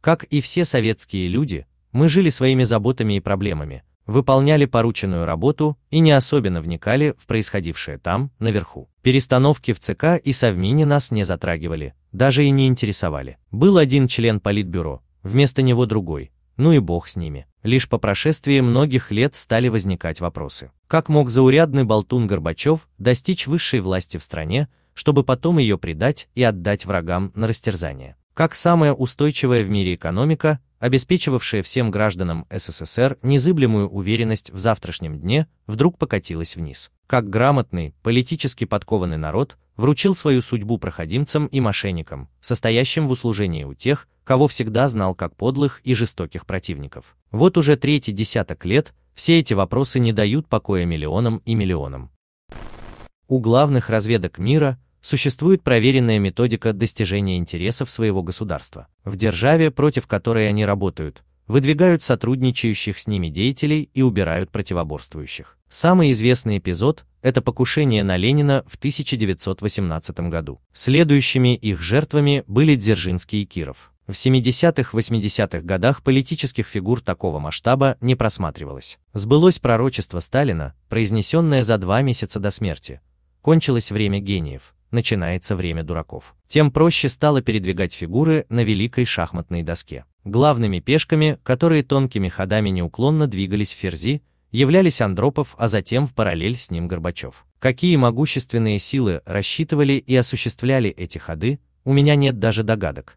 Как и все советские люди, мы жили своими заботами и проблемами, выполняли порученную работу и не особенно вникали в происходившее там, наверху. Перестановки в ЦК и Совмине нас не затрагивали, даже и не интересовали. Был один член Политбюро, вместо него другой, ну и бог с ними. Лишь по прошествии многих лет стали возникать вопросы. Как мог заурядный болтун Горбачев достичь высшей власти в стране, чтобы потом ее предать и отдать врагам на растерзание? как самая устойчивая в мире экономика, обеспечивавшая всем гражданам СССР незыблемую уверенность в завтрашнем дне, вдруг покатилась вниз. Как грамотный, политически подкованный народ вручил свою судьбу проходимцам и мошенникам, состоящим в услужении у тех, кого всегда знал как подлых и жестоких противников. Вот уже третий десяток лет все эти вопросы не дают покоя миллионам и миллионам. У главных разведок мира – существует проверенная методика достижения интересов своего государства. В державе, против которой они работают, выдвигают сотрудничающих с ними деятелей и убирают противоборствующих. Самый известный эпизод – это покушение на Ленина в 1918 году. Следующими их жертвами были Дзержинский и Киров. В 70-80-х годах политических фигур такого масштаба не просматривалось. Сбылось пророчество Сталина, произнесенное за два месяца до смерти. Кончилось время гениев начинается время дураков. Тем проще стало передвигать фигуры на великой шахматной доске. Главными пешками, которые тонкими ходами неуклонно двигались в ферзи, являлись Андропов, а затем в параллель с ним Горбачев. Какие могущественные силы рассчитывали и осуществляли эти ходы, у меня нет даже догадок.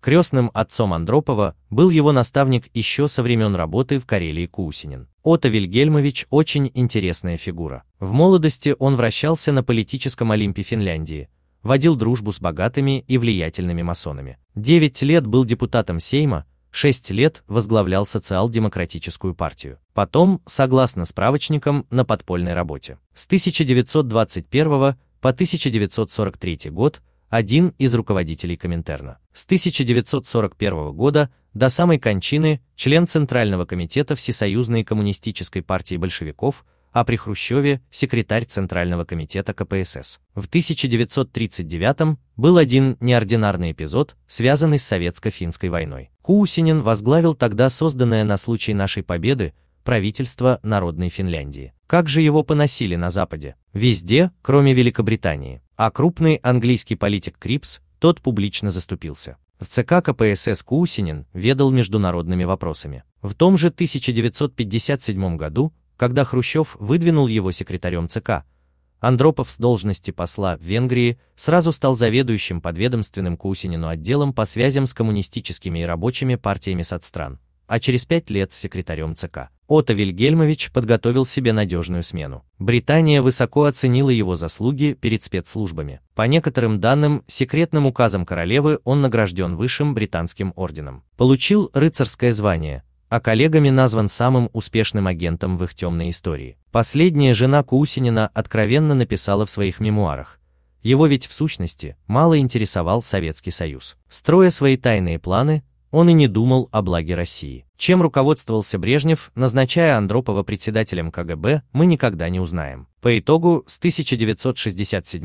Крестным отцом Андропова был его наставник еще со времен работы в Карелии Кусинин. Отто Вильгельмович очень интересная фигура. В молодости он вращался на политическом Олимпе Финляндии, водил дружбу с богатыми и влиятельными масонами. 9 лет был депутатом Сейма, 6 лет возглавлял социал-демократическую партию. Потом, согласно справочникам, на подпольной работе. С 1921 по 1943 год один из руководителей Коминтерна. С 1941 года до самой кончины член Центрального комитета Всесоюзной коммунистической партии большевиков, а при Хрущеве секретарь Центрального комитета КПСС. В 1939 был один неординарный эпизод, связанный с советско-финской войной. Куусинин возглавил тогда созданное на случай нашей победы правительство Народной Финляндии. Как же его поносили на Западе? Везде, кроме Великобритании. А крупный английский политик Крипс, тот публично заступился. В ЦК КПСС Кусинин ведал международными вопросами. В том же 1957 году, когда Хрущев выдвинул его секретарем ЦК, Андропов с должности посла в Венгрии сразу стал заведующим подведомственным Кусинину отделом по связям с коммунистическими и рабочими партиями соцстран а через пять лет секретарем ЦК. Ото Вильгельмович подготовил себе надежную смену. Британия высоко оценила его заслуги перед спецслужбами. По некоторым данным, секретным указом королевы он награжден высшим британским орденом. Получил рыцарское звание, а коллегами назван самым успешным агентом в их темной истории. Последняя жена Кусинина откровенно написала в своих мемуарах. Его ведь в сущности мало интересовал Советский Союз. Строя свои тайные планы, он и не думал о благе России. Чем руководствовался Брежнев, назначая Андропова председателем КГБ, мы никогда не узнаем. По итогу, с 1967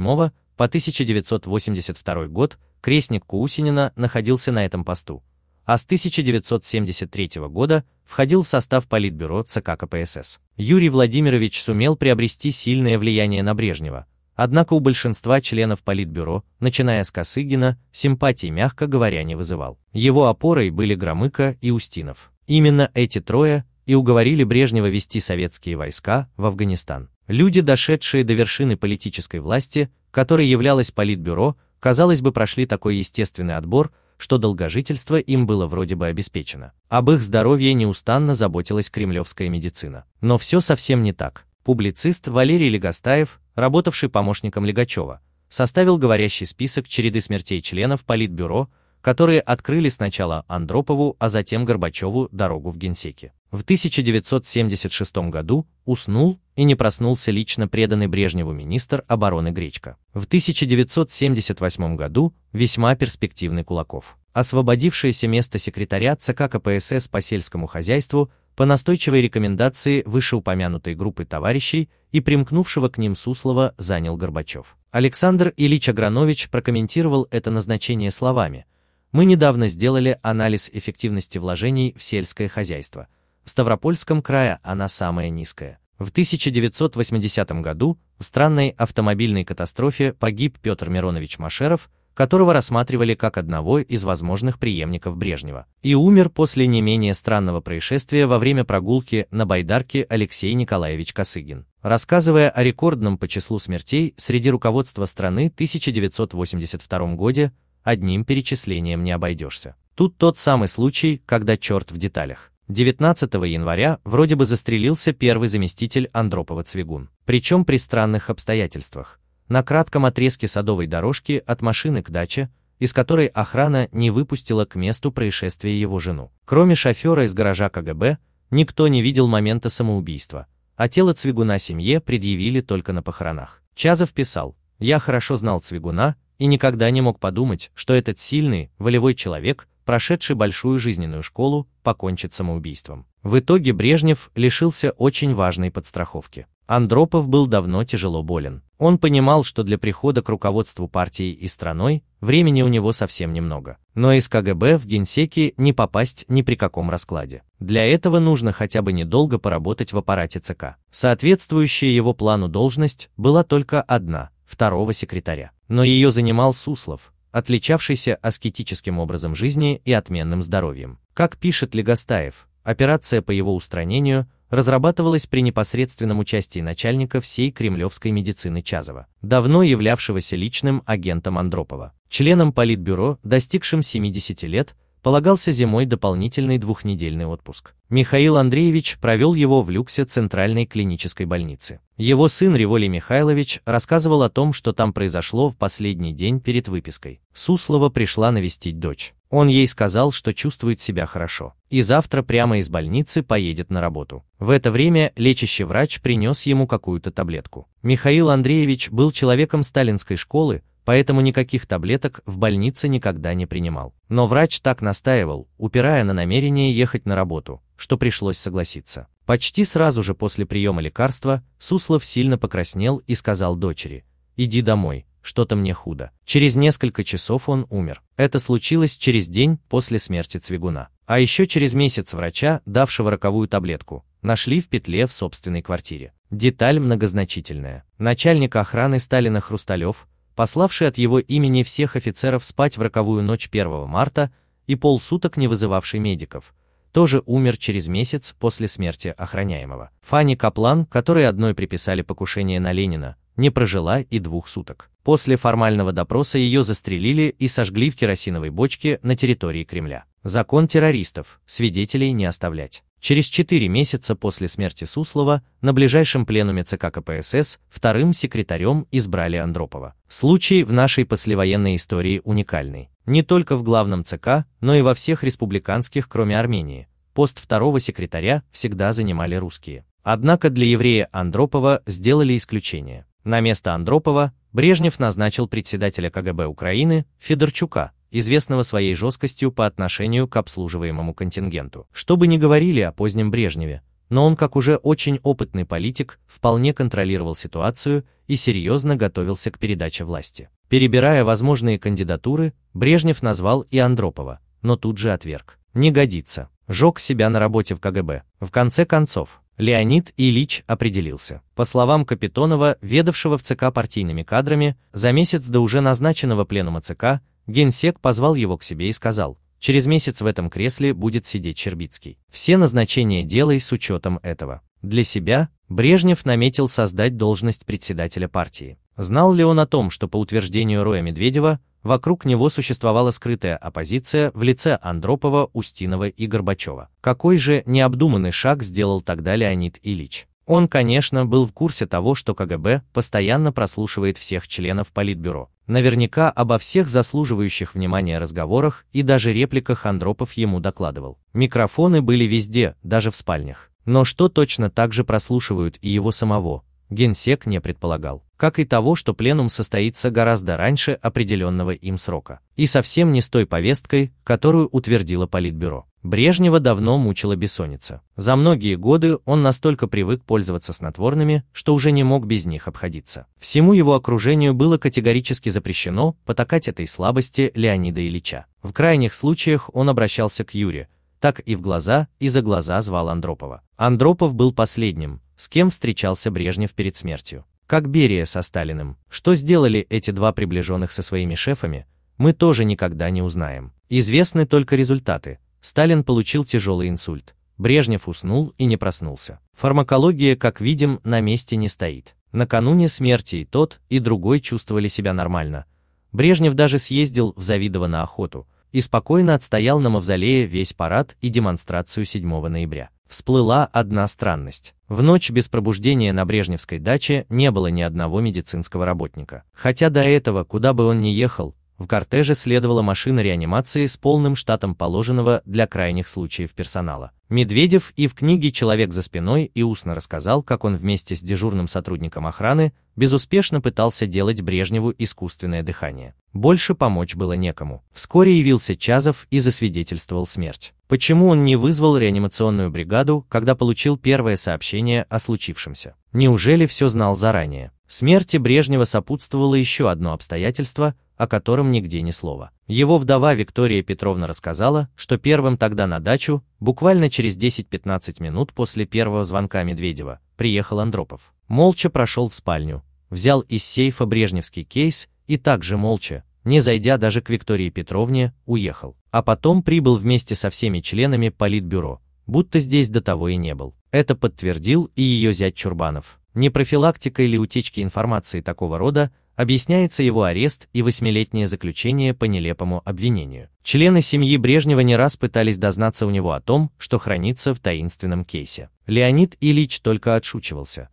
по 1982 год крестник Куусинина находился на этом посту, а с 1973 года входил в состав Политбюро ЦК КПСС. Юрий Владимирович сумел приобрести сильное влияние на Брежнева, Однако у большинства членов Политбюро, начиная с Косыгина, симпатии, мягко говоря, не вызывал. Его опорой были Громыко и Устинов. Именно эти трое и уговорили Брежнева вести советские войска в Афганистан. Люди, дошедшие до вершины политической власти, которой являлось Политбюро, казалось бы, прошли такой естественный отбор, что долгожительство им было вроде бы обеспечено. Об их здоровье неустанно заботилась кремлевская медицина. Но все совсем не так. Публицист Валерий Легостаев, работавший помощником Легачева, составил говорящий список череды смертей членов Политбюро, которые открыли сначала Андропову, а затем Горбачеву дорогу в Генсеке. В 1976 году уснул и не проснулся лично преданный Брежневу министр обороны Гречко. В 1978 году весьма перспективный Кулаков. Освободившееся место секретаря ЦК КПСС по сельскому хозяйству по настойчивой рекомендации вышеупомянутой группы товарищей и примкнувшего к ним Суслова занял Горбачев. Александр Ильич Агранович прокомментировал это назначение словами «Мы недавно сделали анализ эффективности вложений в сельское хозяйство. В Ставропольском крае она самая низкая. В 1980 году в странной автомобильной катастрофе погиб Петр Миронович Машеров, которого рассматривали как одного из возможных преемников Брежнева, и умер после не менее странного происшествия во время прогулки на байдарке Алексей Николаевич Косыгин. Рассказывая о рекордном по числу смертей среди руководства страны 1982 годе, одним перечислением не обойдешься. Тут тот самый случай, когда черт в деталях. 19 января вроде бы застрелился первый заместитель Андропова Цвигун, причем при странных обстоятельствах на кратком отрезке садовой дорожки от машины к даче, из которой охрана не выпустила к месту происшествия его жену. Кроме шофера из гаража КГБ, никто не видел момента самоубийства, а тело Цвигуна семье предъявили только на похоронах. Чазов писал, «Я хорошо знал Цвигуна и никогда не мог подумать, что этот сильный, волевой человек, прошедший большую жизненную школу, покончит самоубийством». В итоге Брежнев лишился очень важной подстраховки. Андропов был давно тяжело болен. Он понимал, что для прихода к руководству партией и страной времени у него совсем немного. Но из КГБ в Генсеки не попасть ни при каком раскладе. Для этого нужно хотя бы недолго поработать в аппарате ЦК. Соответствующая его плану должность была только одна – второго секретаря. Но ее занимал Суслов, отличавшийся аскетическим образом жизни и отменным здоровьем. Как пишет Легостаев, операция по его устранению разрабатывалась при непосредственном участии начальника всей кремлевской медицины Чазова, давно являвшегося личным агентом Андропова. Членом Политбюро, достигшим 70 лет, полагался зимой дополнительный двухнедельный отпуск. Михаил Андреевич провел его в люксе Центральной клинической больницы. Его сын Револий Михайлович рассказывал о том, что там произошло в последний день перед выпиской. Суслова пришла навестить дочь. Он ей сказал, что чувствует себя хорошо, и завтра прямо из больницы поедет на работу. В это время лечащий врач принес ему какую-то таблетку. Михаил Андреевич был человеком сталинской школы, поэтому никаких таблеток в больнице никогда не принимал. Но врач так настаивал, упирая на намерение ехать на работу, что пришлось согласиться. Почти сразу же после приема лекарства Суслов сильно покраснел и сказал дочери, «Иди домой, что-то мне худо. Через несколько часов он умер. Это случилось через день после смерти Цвигуна. А еще через месяц врача, давшего роковую таблетку, нашли в петле в собственной квартире. Деталь многозначительная. Начальник охраны Сталина Хрусталев, пославший от его имени всех офицеров спать в роковую ночь 1 марта и полсуток не вызывавший медиков, тоже умер через месяц после смерти охраняемого. Фанни Каплан, которой одной приписали покушение на Ленина, не прожила и двух суток. После формального допроса ее застрелили и сожгли в керосиновой бочке на территории Кремля. Закон террористов, свидетелей не оставлять. Через 4 месяца после смерти Суслова на ближайшем пленуме ЦК КПСС вторым секретарем избрали Андропова. Случай в нашей послевоенной истории уникальный. Не только в главном ЦК, но и во всех республиканских, кроме Армении. Пост второго секретаря всегда занимали русские. Однако для еврея Андропова сделали исключение. На место Андропова Брежнев назначил председателя КГБ Украины Федорчука, известного своей жесткостью по отношению к обслуживаемому контингенту. Что бы ни говорили о позднем Брежневе, но он, как уже очень опытный политик, вполне контролировал ситуацию и серьезно готовился к передаче власти. Перебирая возможные кандидатуры, Брежнев назвал и Андропова, но тут же отверг. Не годится. Жег себя на работе в КГБ. В конце концов, Леонид Ильич определился. По словам Капитонова, ведавшего в ЦК партийными кадрами, за месяц до уже назначенного пленума ЦК, генсек позвал его к себе и сказал, через месяц в этом кресле будет сидеть Чербицкий. Все назначения делай с учетом этого. Для себя Брежнев наметил создать должность председателя партии. Знал ли он о том, что по утверждению Роя Медведева, Вокруг него существовала скрытая оппозиция в лице Андропова, Устинова и Горбачева. Какой же необдуманный шаг сделал тогда Леонид Ильич? Он, конечно, был в курсе того, что КГБ постоянно прослушивает всех членов Политбюро. Наверняка обо всех заслуживающих внимания разговорах и даже репликах Андропов ему докладывал. Микрофоны были везде, даже в спальнях. Но что точно так же прослушивают и его самого, Генсек не предполагал, как и того, что пленум состоится гораздо раньше определенного им срока, и совсем не с той повесткой, которую утвердило Политбюро. Брежнева давно мучила бессонница. За многие годы он настолько привык пользоваться снотворными, что уже не мог без них обходиться. Всему его окружению было категорически запрещено потакать этой слабости Леонида Ильича. В крайних случаях он обращался к Юре, так и в глаза, и за глаза звал Андропова. Андропов был последним, с кем встречался Брежнев перед смертью. Как Берия со Сталиным, что сделали эти два приближенных со своими шефами, мы тоже никогда не узнаем. Известны только результаты. Сталин получил тяжелый инсульт. Брежнев уснул и не проснулся. Фармакология, как видим, на месте не стоит. Накануне смерти и тот, и другой чувствовали себя нормально. Брежнев даже съездил в Завидово на охоту и спокойно отстоял на мавзолее весь парад и демонстрацию 7 ноября всплыла одна странность. В ночь без пробуждения на Брежневской даче не было ни одного медицинского работника. Хотя до этого, куда бы он ни ехал, в кортеже следовала машина реанимации с полным штатом положенного для крайних случаев персонала. Медведев и в книге «Человек за спиной» и устно рассказал, как он вместе с дежурным сотрудником охраны безуспешно пытался делать Брежневу искусственное дыхание. Больше помочь было некому. Вскоре явился Чазов и засвидетельствовал смерть. Почему он не вызвал реанимационную бригаду, когда получил первое сообщение о случившемся? Неужели все знал заранее? Смерти Брежнева сопутствовало еще одно обстоятельство, о котором нигде ни слова. Его вдова Виктория Петровна рассказала, что первым тогда на дачу, буквально через 10-15 минут после первого звонка Медведева, приехал Андропов. Молча прошел в спальню, взял из сейфа брежневский кейс и также молча, не зайдя даже к Виктории Петровне, уехал, а потом прибыл вместе со всеми членами Политбюро, будто здесь до того и не был. Это подтвердил и ее зять Чурбанов. Не профилактика или утечки информации такого рода объясняется его арест и восьмилетнее заключение по нелепому обвинению. Члены семьи Брежнева не раз пытались дознаться у него о том, что хранится в таинственном кейсе. Леонид Ильич только отшучивался.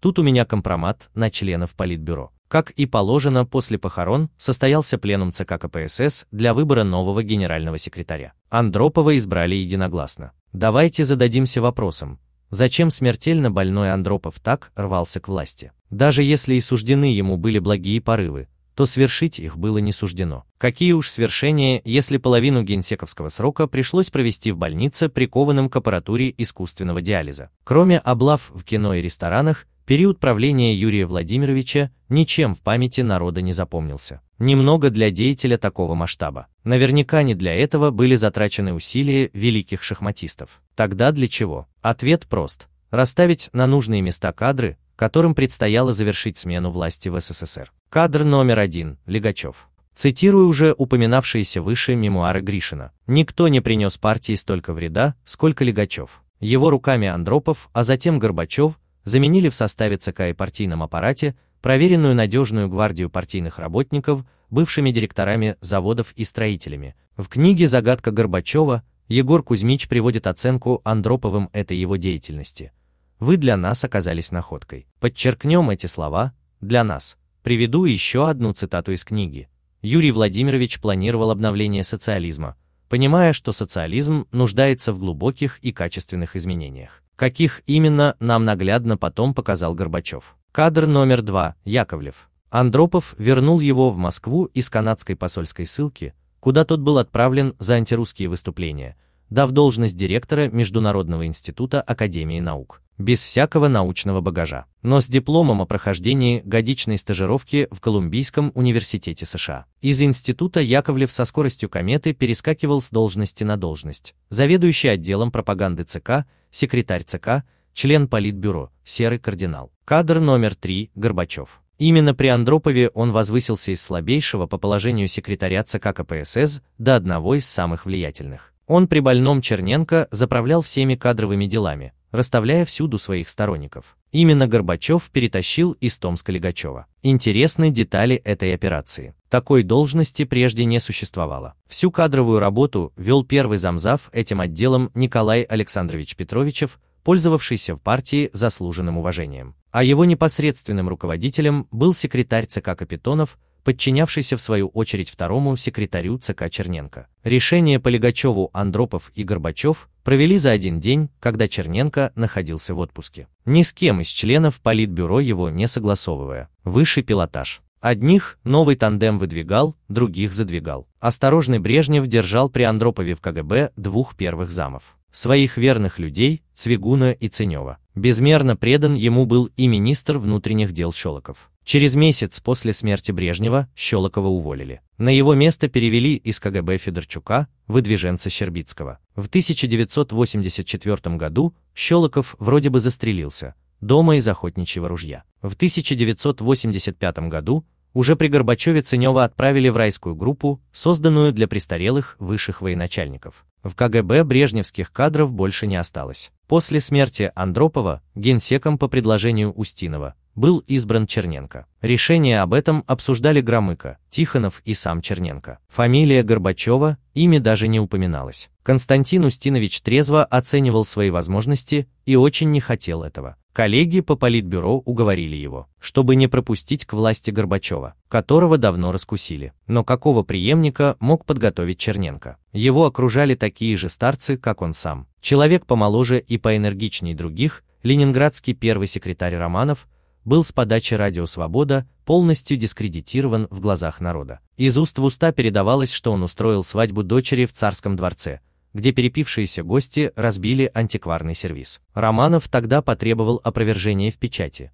Тут у меня компромат на членов Политбюро. Как и положено, после похорон состоялся пленум ЦК КПСС для выбора нового генерального секретаря. Андропова избрали единогласно. Давайте зададимся вопросом, зачем смертельно больной Андропов так рвался к власти? Даже если и суждены ему были благие порывы, то свершить их было не суждено. Какие уж свершения, если половину генсековского срока пришлось провести в больнице, прикованном к аппаратуре искусственного диализа. Кроме облав в кино и ресторанах, Период правления Юрия Владимировича ничем в памяти народа не запомнился. Немного для деятеля такого масштаба. Наверняка не для этого были затрачены усилия великих шахматистов. Тогда для чего? Ответ прост. Расставить на нужные места кадры, которым предстояло завершить смену власти в СССР. Кадр номер один – Легачев. Цитирую уже упоминавшиеся выше мемуары Гришина. «Никто не принес партии столько вреда, сколько Легачев. Его руками Андропов, а затем Горбачев заменили в составе ЦК и партийном аппарате проверенную надежную гвардию партийных работников бывшими директорами заводов и строителями. В книге «Загадка Горбачева» Егор Кузьмич приводит оценку Андроповым этой его деятельности. «Вы для нас оказались находкой». Подчеркнем эти слова «для нас». Приведу еще одну цитату из книги. Юрий Владимирович планировал обновление социализма, понимая, что социализм нуждается в глубоких и качественных изменениях. Каких именно, нам наглядно потом показал Горбачев. Кадр номер два, Яковлев. Андропов вернул его в Москву из канадской посольской ссылки, куда тот был отправлен за антирусские выступления, дав должность директора Международного института Академии наук без всякого научного багажа, но с дипломом о прохождении годичной стажировки в Колумбийском университете США. Из института Яковлев со скоростью кометы перескакивал с должности на должность. Заведующий отделом пропаганды ЦК, секретарь ЦК, член Политбюро, серый кардинал. Кадр номер три Горбачев. Именно при Андропове он возвысился из слабейшего по положению секретаря ЦК КПСС до одного из самых влиятельных. Он при больном Черненко заправлял всеми кадровыми делами, расставляя всюду своих сторонников. Именно Горбачев перетащил из Томска Легачева. Интересны детали этой операции. Такой должности прежде не существовало. Всю кадровую работу вел первый замзав этим отделом Николай Александрович Петровичев, пользовавшийся в партии заслуженным уважением. А его непосредственным руководителем был секретарь ЦК Капитонов, подчинявшийся в свою очередь второму секретарю ЦК Черненко. Решение по Лигачеву Андропов и Горбачев провели за один день, когда Черненко находился в отпуске. Ни с кем из членов Политбюро его не согласовывая. Высший пилотаж. Одних новый тандем выдвигал, других задвигал. Осторожный Брежнев держал при Андропове в КГБ двух первых замов. Своих верных людей, Свигуна и Ценева. Безмерно предан ему был и министр внутренних дел Щелоков. Через месяц после смерти Брежнева Щелокова уволили. На его место перевели из КГБ Федорчука, выдвиженца Щербицкого. В 1984 году Щелоков вроде бы застрелился, дома из охотничьего ружья. В 1985 году уже при Горбачеве Ценева отправили в райскую группу, созданную для престарелых высших военачальников. В КГБ брежневских кадров больше не осталось. После смерти Андропова генсеком по предложению Устинова был избран Черненко. Решение об этом обсуждали Громыко, Тихонов и сам Черненко. Фамилия Горбачева ими даже не упоминалась. Константин Устинович трезво оценивал свои возможности и очень не хотел этого. Коллеги по политбюро уговорили его, чтобы не пропустить к власти Горбачева, которого давно раскусили. Но какого преемника мог подготовить Черненко? Его окружали такие же старцы, как он сам. Человек помоложе и поэнергичнее других, ленинградский первый секретарь Романов – был с подачи радио «Свобода» полностью дискредитирован в глазах народа. Из уст в уста передавалось, что он устроил свадьбу дочери в царском дворце, где перепившиеся гости разбили антикварный сервис. Романов тогда потребовал опровержения в печати.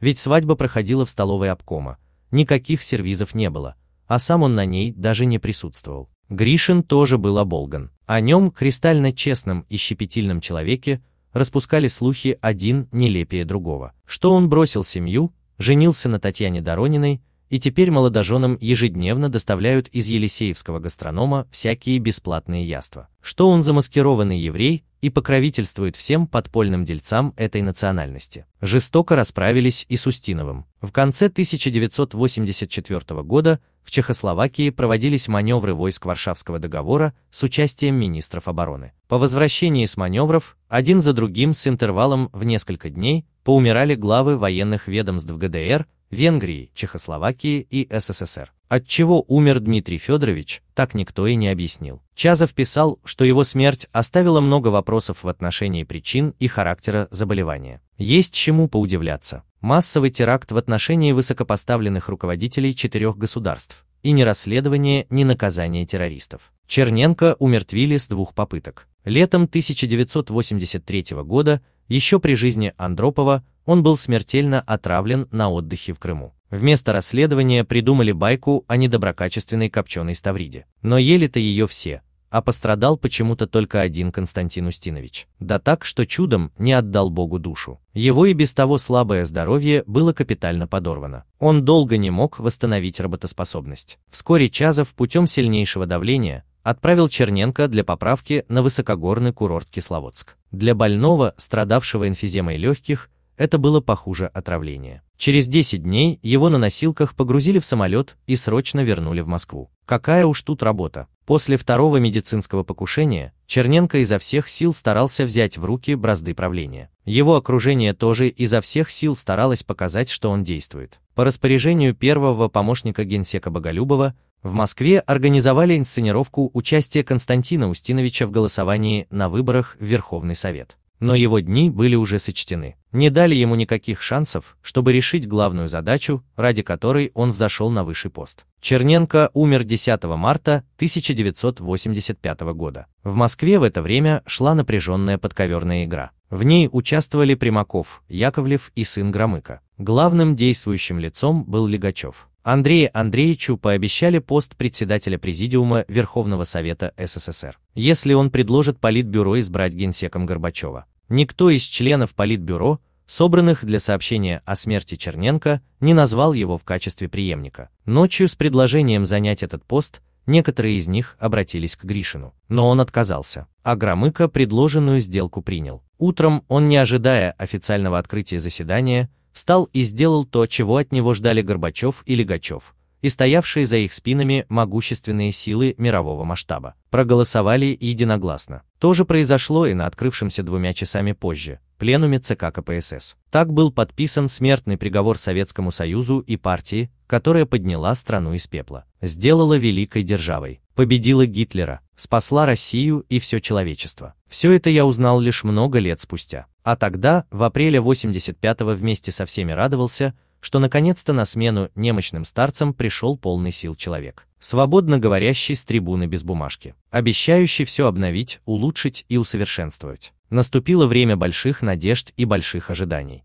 Ведь свадьба проходила в столовой обкома, никаких сервизов не было, а сам он на ней даже не присутствовал. Гришин тоже был оболган. О нем, кристально честном и щепетильном человеке, распускали слухи один нелепее другого, что он бросил семью, женился на Татьяне Дорониной, и теперь молодоженам ежедневно доставляют из Елисеевского гастронома всякие бесплатные яства. Что он замаскированный еврей, и покровительствует всем подпольным дельцам этой национальности. Жестоко расправились и с Устиновым. В конце 1984 года в Чехословакии проводились маневры войск Варшавского договора с участием министров обороны. По возвращении с маневров, один за другим с интервалом в несколько дней, поумирали главы военных ведомств ГДР, Венгрии, Чехословакии и СССР. От чего умер Дмитрий Федорович, так никто и не объяснил. Чазов писал, что его смерть оставила много вопросов в отношении причин и характера заболевания. Есть чему поудивляться. Массовый теракт в отношении высокопоставленных руководителей четырех государств. И ни расследование, ни наказание террористов. Черненко умертвили с двух попыток. Летом 1983 года, еще при жизни Андропова, он был смертельно отравлен на отдыхе в Крыму. Вместо расследования придумали байку о недоброкачественной копченой ставриде. Но ели-то ее все, а пострадал почему-то только один Константин Устинович. Да так, что чудом не отдал Богу душу. Его и без того слабое здоровье было капитально подорвано. Он долго не мог восстановить работоспособность. Вскоре Чазов путем сильнейшего давления отправил Черненко для поправки на высокогорный курорт Кисловодск. Для больного, страдавшего эмфиземой легких, это было похуже отравления. Через 10 дней его на носилках погрузили в самолет и срочно вернули в Москву. Какая уж тут работа. После второго медицинского покушения Черненко изо всех сил старался взять в руки бразды правления. Его окружение тоже изо всех сил старалось показать, что он действует. По распоряжению первого помощника генсека Боголюбова в Москве организовали инсценировку участия Константина Устиновича в голосовании на выборах в Верховный Совет но его дни были уже сочтены. Не дали ему никаких шансов, чтобы решить главную задачу, ради которой он взошел на высший пост. Черненко умер 10 марта 1985 года. В Москве в это время шла напряженная подковерная игра. В ней участвовали Примаков, Яковлев и сын Громыка. Главным действующим лицом был Лигачев. Андрею Андреевичу пообещали пост председателя Президиума Верховного Совета СССР, если он предложит Политбюро избрать генсеком Горбачева. Никто из членов Политбюро, собранных для сообщения о смерти Черненко, не назвал его в качестве преемника. Ночью с предложением занять этот пост некоторые из них обратились к Гришину, но он отказался, а Громыко предложенную сделку принял. Утром он, не ожидая официального открытия заседания, встал и сделал то, чего от него ждали Горбачев и Легачев – и стоявшие за их спинами могущественные силы мирового масштаба, проголосовали единогласно. То же произошло и на открывшемся двумя часами позже, пленуме ЦК КПСС. Так был подписан смертный приговор Советскому Союзу и партии, которая подняла страну из пепла, сделала великой державой, победила Гитлера, спасла Россию и все человечество. Все это я узнал лишь много лет спустя. А тогда, в апреле 85-го вместе со всеми радовался, что наконец-то на смену немощным старцам пришел полный сил человек, свободно говорящий с трибуны без бумажки, обещающий все обновить, улучшить и усовершенствовать. Наступило время больших надежд и больших ожиданий.